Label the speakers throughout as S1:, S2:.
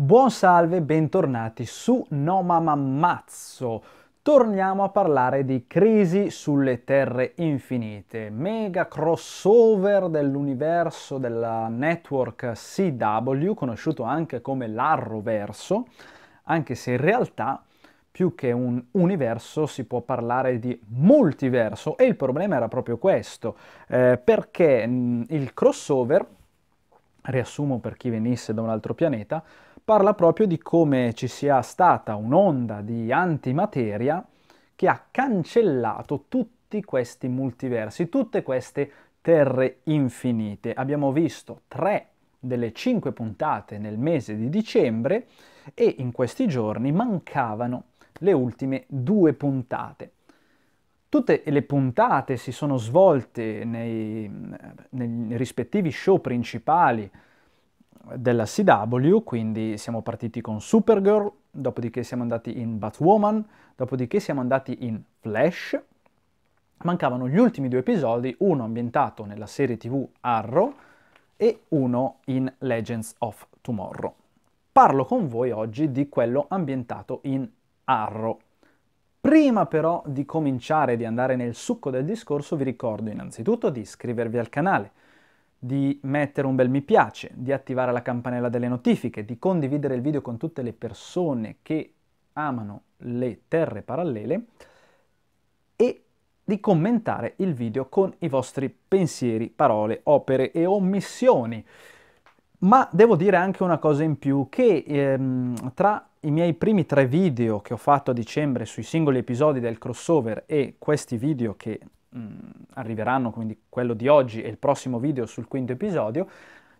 S1: Buon salve, bentornati su No Mama Mazzo. Torniamo a parlare di Crisi sulle Terre Infinite, mega crossover dell'universo della network CW, conosciuto anche come l'Arroverso, anche se in realtà più che un universo si può parlare di multiverso e il problema era proprio questo, eh, perché mh, mm, il crossover, riassumo per chi venisse da un altro pianeta, parla proprio di come ci sia stata un'onda di antimateria che ha cancellato tutti questi multiversi, tutte queste terre infinite. Abbiamo visto tre delle cinque puntate nel mese di dicembre e in questi giorni mancavano le ultime due puntate. Tutte le puntate si sono svolte nei, nei rispettivi show principali della CW, quindi siamo partiti con Supergirl, dopodiché siamo andati in Batwoman, dopodiché siamo andati in Flash. Mancavano gli ultimi due episodi, uno ambientato nella serie TV Arrow e uno in Legends of Tomorrow. Parlo con voi oggi di quello ambientato in Arrow. Prima però di cominciare di andare nel succo del discorso vi ricordo innanzitutto di iscrivervi al canale di mettere un bel mi piace, di attivare la campanella delle notifiche, di condividere il video con tutte le persone che amano le terre parallele e di commentare il video con i vostri pensieri, parole, opere e omissioni. Ma devo dire anche una cosa in più, che ehm, tra i miei primi tre video che ho fatto a dicembre sui singoli episodi del crossover e questi video che mh, mm, arriveranno, quindi quello di oggi e il prossimo video sul quinto episodio,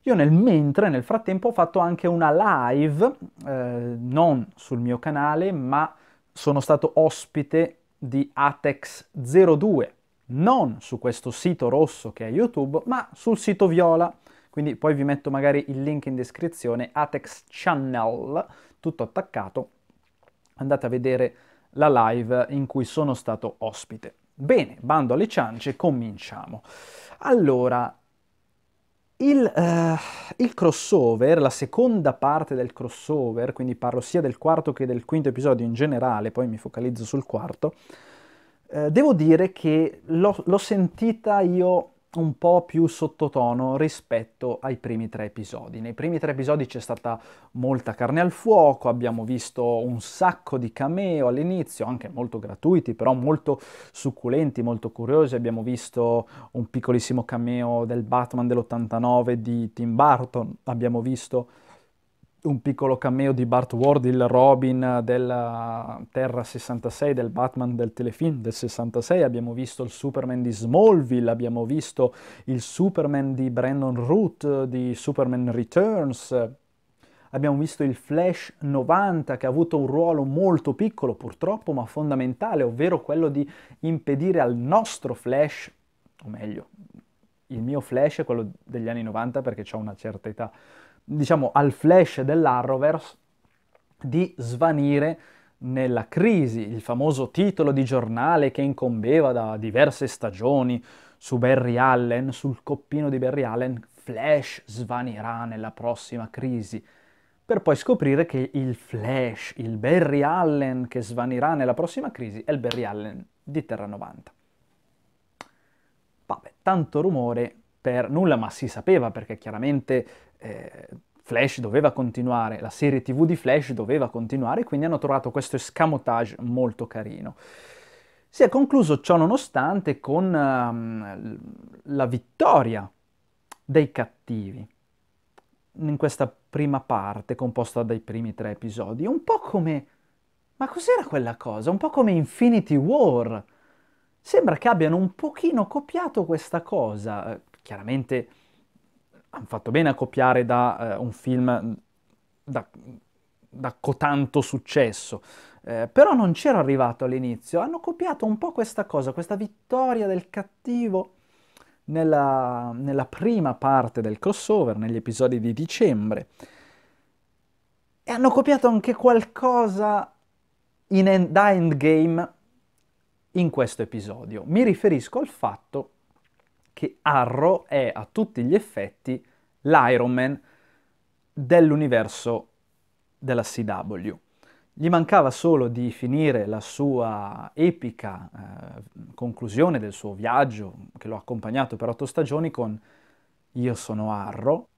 S1: io nel mentre, nel frattempo, ho fatto anche una live, eh, non sul mio canale, ma sono stato ospite di Atex02, non su questo sito rosso che è YouTube, ma sul sito viola. Quindi poi vi metto magari il link in descrizione, Atex Channel, tutto attaccato. Andate a vedere la live in cui sono stato ospite. Bene, bando alle ciance, cominciamo. Allora, il, uh, il, crossover, la seconda parte del crossover, quindi parlo sia del quarto che del quinto episodio in generale, poi mi focalizzo sul quarto, uh, devo dire che l'ho, l'ho sentita io un po' più sottotono rispetto ai primi tre episodi. Nei primi tre episodi c'è stata molta carne al fuoco, abbiamo visto un sacco di cameo all'inizio, anche molto gratuiti, però molto succulenti, molto curiosi. Abbiamo visto un piccolissimo cameo del Batman dell'89 di Tim Burton, abbiamo visto un piccolo cameo di Bart Ward, il Robin della Terra 66, del Batman del telefilm del 66, abbiamo visto il Superman di Smallville, abbiamo visto il Superman di Brandon Root di Superman Returns, abbiamo visto il Flash 90 che ha avuto un ruolo molto piccolo purtroppo ma fondamentale, ovvero quello di impedire al nostro Flash, o meglio, il mio Flash è quello degli anni 90 perché ho una certa età, diciamo, al flash dell'Arrowverse di svanire nella crisi, il famoso titolo di giornale che incombeva da diverse stagioni su Barry Allen, sul coppino di Barry Allen, Flash svanirà nella prossima crisi, per poi scoprire che il Flash, il Barry Allen che svanirà nella prossima crisi è il Barry Allen di Terra 90. Vabbè, tanto rumore per nulla, ma si sapeva perché chiaramente eh, Flash doveva continuare, la serie TV di Flash doveva continuare, quindi hanno trovato questo escamotage molto carino. Si è concluso ciò nonostante con um, la vittoria dei cattivi in questa prima parte composta dai primi tre episodi, un po' come... Ma cos'era quella cosa? Un po' come Infinity War. Sembra che abbiano un pochino copiato questa cosa. Chiaramente hanno fatto bene a copiare da eh, un film mm, da, da cotanto successo. Eh, però non c'era arrivato all'inizio, hanno copiato un po' questa cosa, questa vittoria del cattivo nella, nella prima parte del crossover, negli episodi di dicembre. E hanno copiato anche qualcosa in end, da Endgame in questo episodio. Mi riferisco al fatto che Arrow è a tutti gli effetti l'Iron Man dell'universo della CW. Gli mancava solo di finire la sua epica eh, conclusione del suo viaggio, che l'ho accompagnato per otto stagioni, con Io sono Arro,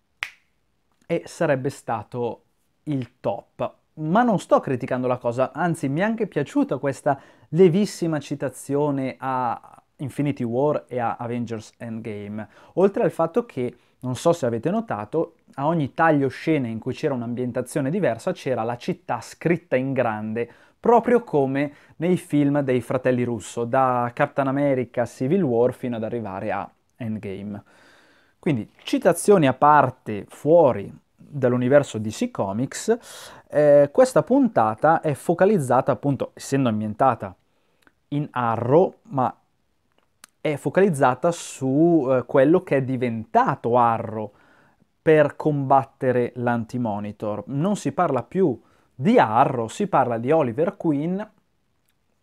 S1: e sarebbe stato il top. Ma non sto criticando la cosa, anzi mi è anche piaciuta questa levissima citazione a Infinity War e a Avengers Endgame. Oltre al fatto che, non so se avete notato, a ogni taglio scene in cui c'era un'ambientazione diversa c'era la città scritta in grande, proprio come nei film dei fratelli russo, da Captain America Civil War fino ad arrivare a Endgame. Quindi, citazioni a parte, fuori dall'universo DC Comics, eh, questa puntata è focalizzata appunto, essendo ambientata in Arrow, ma è focalizzata su eh, quello che è diventato Arrow per combattere l'antimonitor. Non si parla più di Arrow, si parla di Oliver Queen,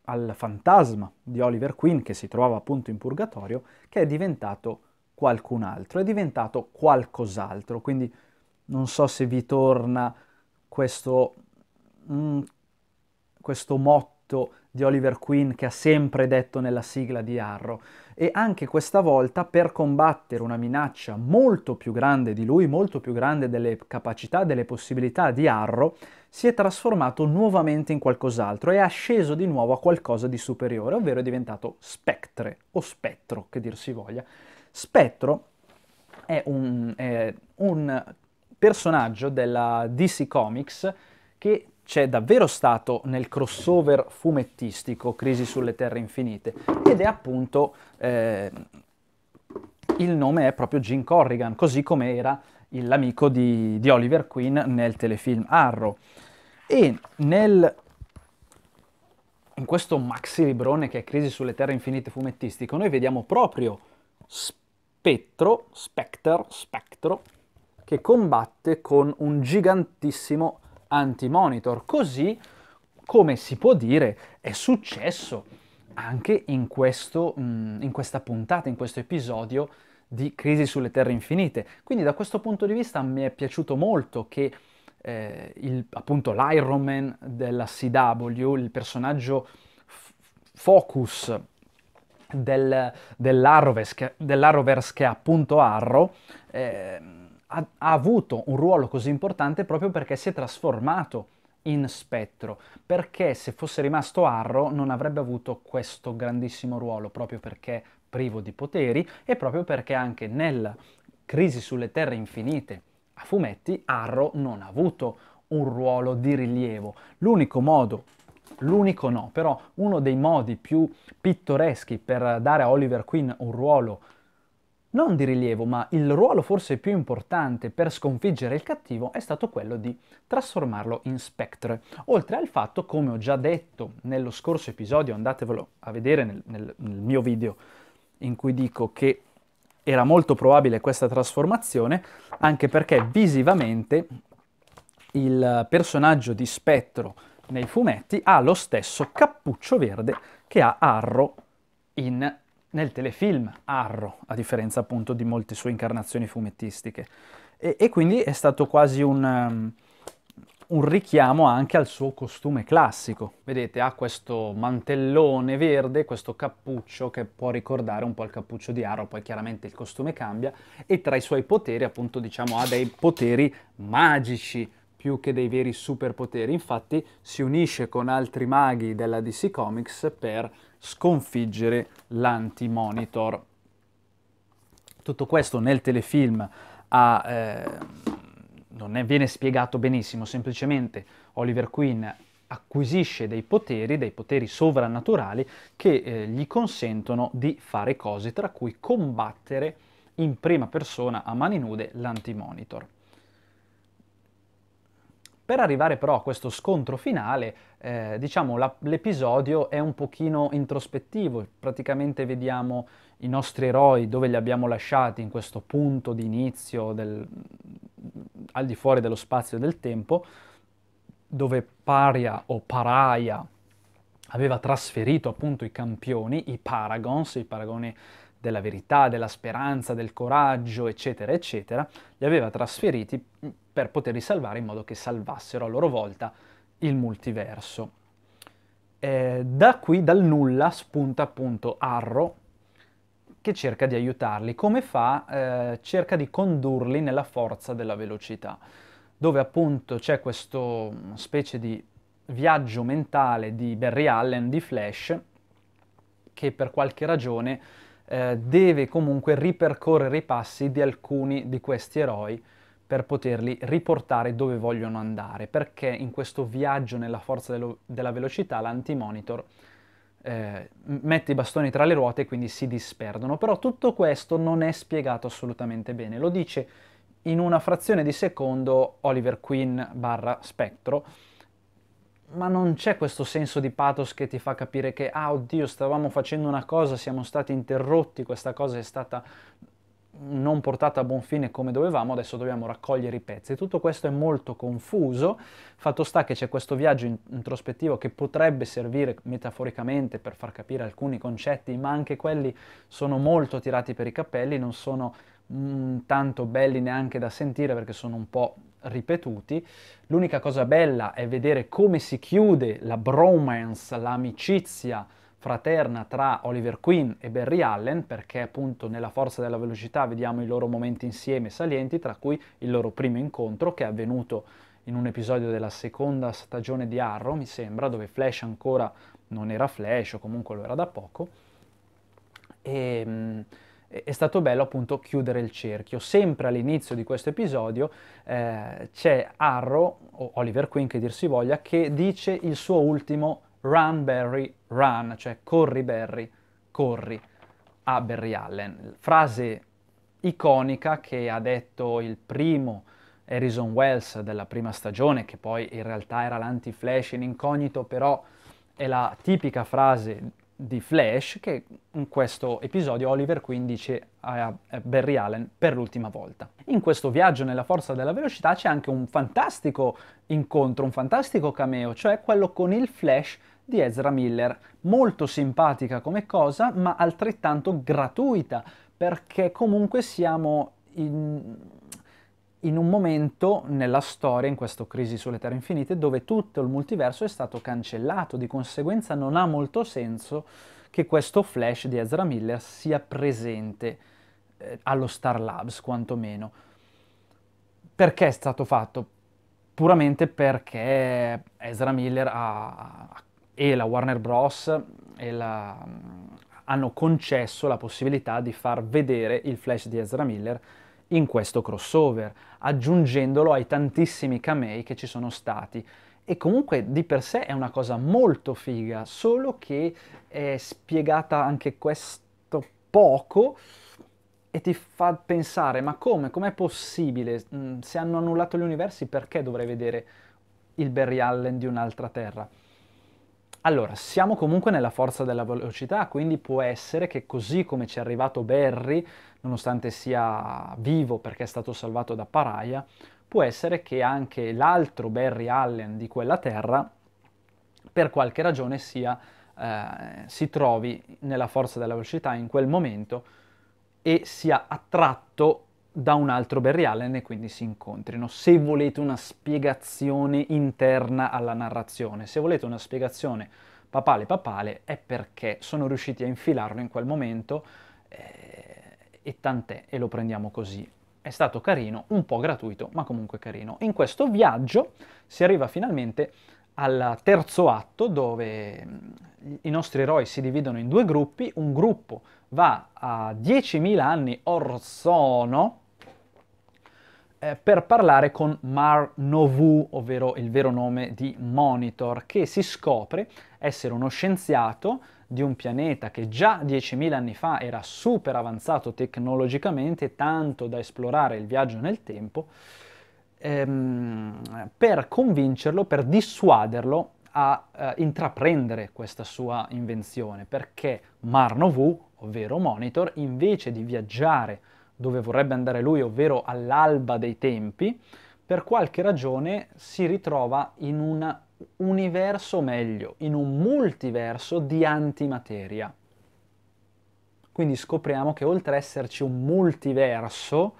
S1: al fantasma di Oliver Queen che si trovava appunto in purgatorio, che è diventato qualcun altro, è diventato qualcos'altro. Quindi non so se vi torna questo, mm, questo motto fatto di Oliver Queen che ha sempre detto nella sigla di Arrow. E anche questa volta per combattere una minaccia molto più grande di lui, molto più grande delle capacità, delle possibilità di Arrow, si è trasformato nuovamente in qualcos'altro e è asceso di nuovo a qualcosa di superiore, ovvero è diventato Spectre o Spettro, che dir si voglia. Spettro è un, è un personaggio della DC Comics che c'è davvero stato nel crossover fumettistico Crisi sulle Terre Infinite ed è appunto eh, il nome è proprio Jim Corrigan, così come era l'amico di, di Oliver Queen nel telefilm Arrow. E nel in questo maxi librone che è Crisi sulle Terre Infinite fumettistico, noi vediamo proprio Spettro, Spectre, Spectro, che combatte con un gigantissimo anti-monitor, così come si può dire è successo anche in, questo, mm, in questa puntata, in questo episodio di Crisi sulle Terre Infinite. Quindi da questo punto di vista mi è piaciuto molto che eh, il, appunto l'Iron Man della CW, il personaggio f- focus del, dell'Arrowverse, che, dell'Arrowverse che è appunto Arrow, eh, ha, ha avuto un ruolo così importante proprio perché si è trasformato in spettro, perché se fosse rimasto Arro non avrebbe avuto questo grandissimo ruolo, proprio perché privo di poteri e proprio perché anche nella Crisi sulle Terre Infinite a fumetti Arro non ha avuto un ruolo di rilievo. L'unico modo L'unico no, però uno dei modi più pittoreschi per dare a Oliver Queen un ruolo non di rilievo, ma il ruolo forse più importante per sconfiggere il cattivo è stato quello di trasformarlo in Spectre. Oltre al fatto, come ho già detto nello scorso episodio, andatevelo a vedere nel, nel, nel mio video in cui dico che era molto probabile questa trasformazione, anche perché visivamente il personaggio di Spettro nei fumetti ha lo stesso cappuccio verde che ha Arro in nel telefilm Arro, a differenza appunto di molte sue incarnazioni fumettistiche. E, e quindi è stato quasi un, um, un, richiamo anche al suo costume classico. Vedete, ha questo mantellone verde, questo cappuccio che può ricordare un po' il cappuccio di Arro, poi chiaramente il costume cambia, e tra i suoi poteri appunto diciamo ha dei poteri magici, più che dei veri superpoteri. Infatti si unisce con altri maghi della DC Comics per sconfiggere l'anti-monitor. Tutto questo nel telefilm ha, eh, non è, viene spiegato benissimo, semplicemente Oliver Queen acquisisce dei poteri, dei poteri sovrannaturali che eh, gli consentono di fare cose, tra cui combattere in prima persona a mani nude l'anti-monitor. Per arrivare però a questo scontro finale, eh, diciamo la, l'episodio è un pochino introspettivo, praticamente vediamo i nostri eroi dove li abbiamo lasciati in questo punto di inizio del, al di fuori dello spazio e del tempo, dove Paria o Paraia aveva trasferito appunto i campioni, i Paragons, i paragoni della verità, della speranza, del coraggio, eccetera, eccetera, li aveva trasferiti per poterli salvare in modo che salvassero a loro volta il multiverso. Eh, da qui, dal nulla, spunta appunto Arro, che cerca di aiutarli. Come fa? Eh, cerca di condurli nella forza della velocità, dove appunto c'è questo specie di viaggio mentale di Barry Allen, di Flash, che per qualche ragione eh, deve comunque ripercorrere i passi di alcuni di questi eroi per poterli riportare dove vogliono andare, perché in questo viaggio nella forza dello, della velocità l'antimonitor eh, mette i bastoni tra le ruote e quindi si disperdono. Però tutto questo non è spiegato assolutamente bene, lo dice in una frazione di secondo Oliver Queen barra Spectro, ma non c'è questo senso di pathos che ti fa capire che, ah oddio, stavamo facendo una cosa, siamo stati interrotti, questa cosa è stata non portata a buon fine come dovevamo, adesso dobbiamo raccogliere i pezzi. Tutto questo è molto confuso, fatto sta che c'è questo viaggio introspettivo che potrebbe servire metaforicamente per far capire alcuni concetti, ma anche quelli sono molto tirati per i capelli, non sono mh, mm, tanto belli neanche da sentire perché sono un po' ripetuti. L'unica cosa bella è vedere come si chiude la bromance, l'amicizia fraterna tra Oliver Queen e Barry Allen, perché appunto nella forza della velocità vediamo i loro momenti insieme salienti, tra cui il loro primo incontro che è avvenuto in un episodio della seconda stagione di Arrow, mi sembra, dove Flash ancora non era Flash o comunque lo era da poco. E, ehm, eh, è stato bello appunto chiudere il cerchio. Sempre all'inizio di questo episodio eh, c'è Arrow, o Oliver Queen che dir si voglia, che dice il suo ultimo Run Barry Run, cioè corri Barry, corri a Barry Allen. Frase iconica che ha detto il primo Harrison Wells della prima stagione, che poi in realtà era l'anti-flash in incognito, però è la tipica frase di Flash che in questo episodio Oliver quindi dice a Barry Allen per l'ultima volta. In questo viaggio nella forza della velocità c'è anche un fantastico incontro, un fantastico cameo, cioè quello con il Flash di Ezra Miller, molto simpatica come cosa ma altrettanto gratuita perché comunque siamo in in un momento nella storia, in questa crisi sulle terre infinite, dove tutto il multiverso è stato cancellato, di conseguenza non ha molto senso che questo flash di Ezra Miller sia presente eh, allo Star Labs, quantomeno. Perché è stato fatto? Puramente perché Ezra Miller ha, e la Warner Bros. La, hanno concesso la possibilità di far vedere il flash di Ezra Miller in questo crossover, aggiungendolo ai tantissimi camei che ci sono stati. E comunque di per sé è una cosa molto figa, solo che è spiegata anche questo poco e ti fa pensare, ma come? Com'è possibile? Mm, se hanno annullato gli universi, perché dovrei vedere il Barry Allen di un'altra terra? Allora, siamo comunque nella forza della velocità, quindi può essere che così come ci è arrivato Barry, nonostante sia vivo perché è stato salvato da Paraia, può essere che anche l'altro Barry Allen di quella terra, per qualche ragione, sia, eh, si trovi nella forza della velocità in quel momento e sia attratto da un altro Barry Allen e quindi si incontrino. Se volete una spiegazione interna alla narrazione, se volete una spiegazione papale papale, è perché sono riusciti a infilarlo in quel momento eh, e tant'è, e lo prendiamo così. È stato carino, un po' gratuito, ma comunque carino. In questo viaggio si arriva finalmente al terzo atto dove mm, i nostri eroi si dividono in due gruppi, un gruppo va a 10.000 anni or sono, eh, per parlare con Mar Novu, ovvero il vero nome di Monitor, che si scopre essere uno scienziato di un pianeta che già 10.000 anni fa era super avanzato tecnologicamente, tanto da esplorare il viaggio nel tempo, ehm, per convincerlo, per dissuaderlo a eh, intraprendere questa sua invenzione, perché Mar Novu, ovvero Monitor, invece di viaggiare dove vorrebbe andare lui, ovvero all'alba dei tempi, per qualche ragione si ritrova in un universo meglio, in un multiverso di antimateria. Quindi scopriamo che oltre ad esserci un multiverso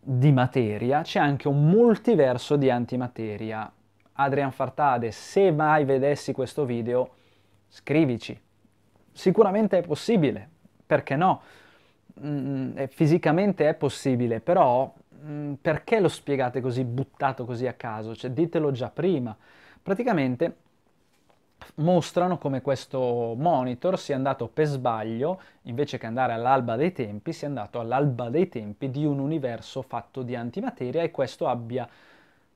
S1: di materia, c'è anche un multiverso di antimateria. Adrian Fartade, se mai vedessi questo video, scrivici. Sicuramente è possibile, perché no? mh, mm, eh, fisicamente è possibile, però mh, mm, perché lo spiegate così buttato così a caso? Cioè, ditelo già prima. Praticamente mostrano come questo monitor sia andato per sbaglio, invece che andare all'alba dei tempi, sia andato all'alba dei tempi di un universo fatto di antimateria e questo abbia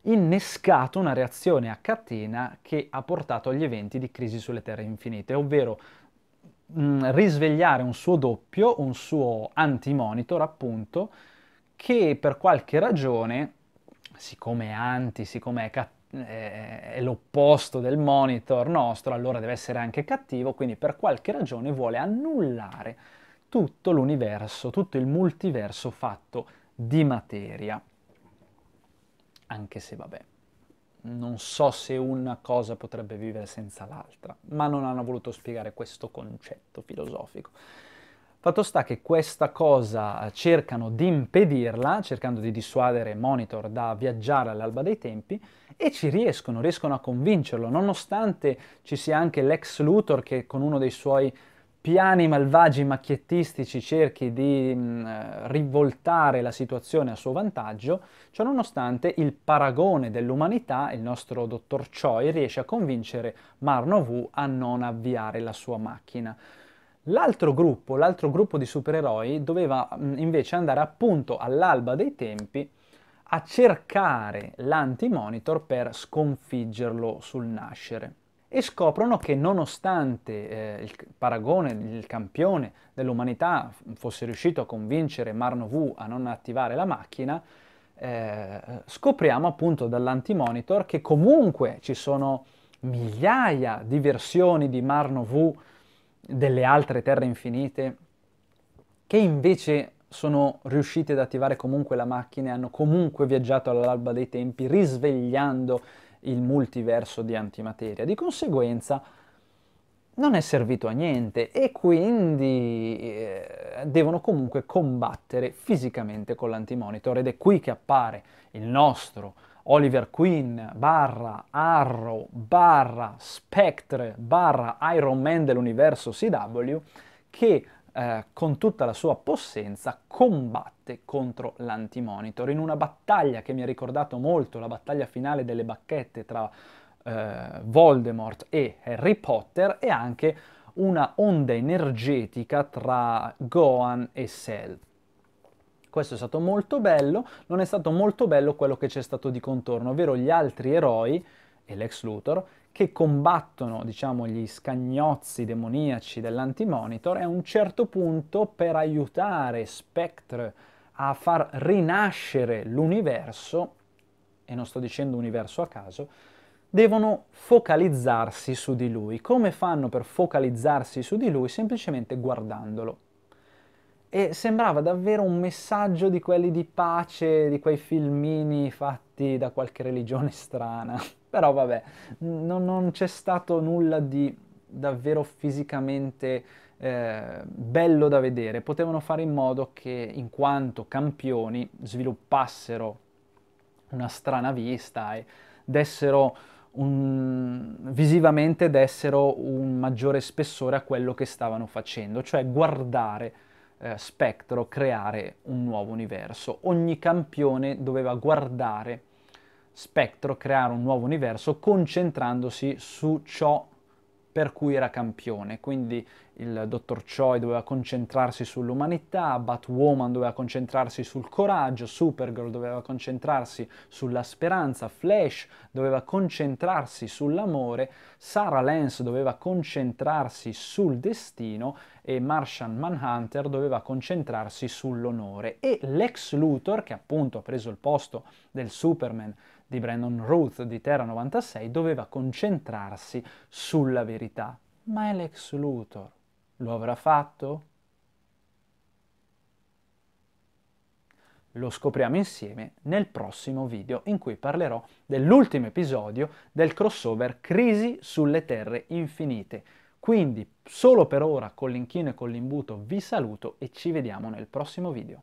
S1: innescato una reazione a catena che ha portato agli eventi di crisi sulle terre infinite, ovvero mh, mm, risvegliare un suo doppio, un suo anti-monitor appunto, che per qualche ragione, siccome è anti, siccome è cattivo, eh, è l'opposto del monitor nostro, allora deve essere anche cattivo, quindi per qualche ragione vuole annullare tutto l'universo, tutto il multiverso fatto di materia. Anche se vabbè non so se una cosa potrebbe vivere senza l'altra, ma non hanno voluto spiegare questo concetto filosofico. Fatto sta che questa cosa eh, cercano di impedirla, cercando di dissuadere Monitor da viaggiare all'alba dei tempi, e ci riescono, riescono a convincerlo, nonostante ci sia anche l'ex Luthor che con uno dei suoi piani malvagi macchiettistici cerchi di mh, mm, eh, rivoltare la situazione a suo vantaggio, ciononostante il paragone dell'umanità, il nostro dottor Choi, riesce a convincere Marno Marnovu a non avviare la sua macchina. L'altro gruppo, l'altro gruppo di supereroi, doveva mh, mm, invece andare appunto all'alba dei tempi a cercare l'anti-monitor per sconfiggerlo sul nascere e scoprono che nonostante eh, il paragone, il campione dell'umanità fosse riuscito a convincere Marno V a non attivare la macchina, eh, scopriamo appunto dall'antimonitor che comunque ci sono migliaia di versioni di Marno V delle altre terre infinite che invece sono riuscite ad attivare comunque la macchina e hanno comunque viaggiato all'alba dei tempi risvegliando il multiverso di antimateria. Di conseguenza non è servito a niente e quindi eh, devono comunque combattere fisicamente con l'antimonitor ed è qui che appare il nostro Oliver Queen barra Arrow barra Spectre barra Iron Man dell'universo CW che eh, con tutta la sua possenza combatte contro l'antimonitor in una battaglia che mi ha ricordato molto la battaglia finale delle bacchette tra eh, Voldemort e Harry Potter e anche una onda energetica tra Gohan e Cell. Questo è stato molto bello, non è stato molto bello quello che c'è stato di contorno, ovvero gli altri eroi e l'ex Luthor che combattono diciamo, gli scagnozzi demoniaci dell'antimonitor e a un certo punto per aiutare Spectre a far rinascere l'universo, e non sto dicendo universo a caso, devono focalizzarsi su di lui. Come fanno per focalizzarsi su di lui? Semplicemente guardandolo e sembrava davvero un messaggio di quelli di pace, di quei filmini fatti da qualche religione strana. Però vabbè, non, non c'è stato nulla di davvero fisicamente eh, bello da vedere. Potevano fare in modo che, in quanto campioni, sviluppassero una strana vista e dessero un, visivamente dessero un maggiore spessore a quello che stavano facendo, cioè guardare eh, spettro creare un nuovo universo. Ogni campione doveva guardare spettro creare un nuovo universo concentrandosi su ciò per cui era campione, quindi il dottor Choi doveva concentrarsi sull'umanità, Batwoman doveva concentrarsi sul coraggio, Supergirl doveva concentrarsi sulla speranza, Flash doveva concentrarsi sull'amore, Sarah Lance doveva concentrarsi sul destino e Martian Manhunter doveva concentrarsi sull'onore e Lex Luthor, che appunto ha preso il posto del Superman di Brandon Ruth di Terra 96 doveva concentrarsi sulla verità. Ma Alex Luthor. Lo avrà fatto? Lo scopriamo insieme nel prossimo video in cui parlerò dell'ultimo episodio del crossover Crisi sulle Terre Infinite. Quindi solo per ora con l'inchino e con l'imbuto vi saluto e ci vediamo nel prossimo video.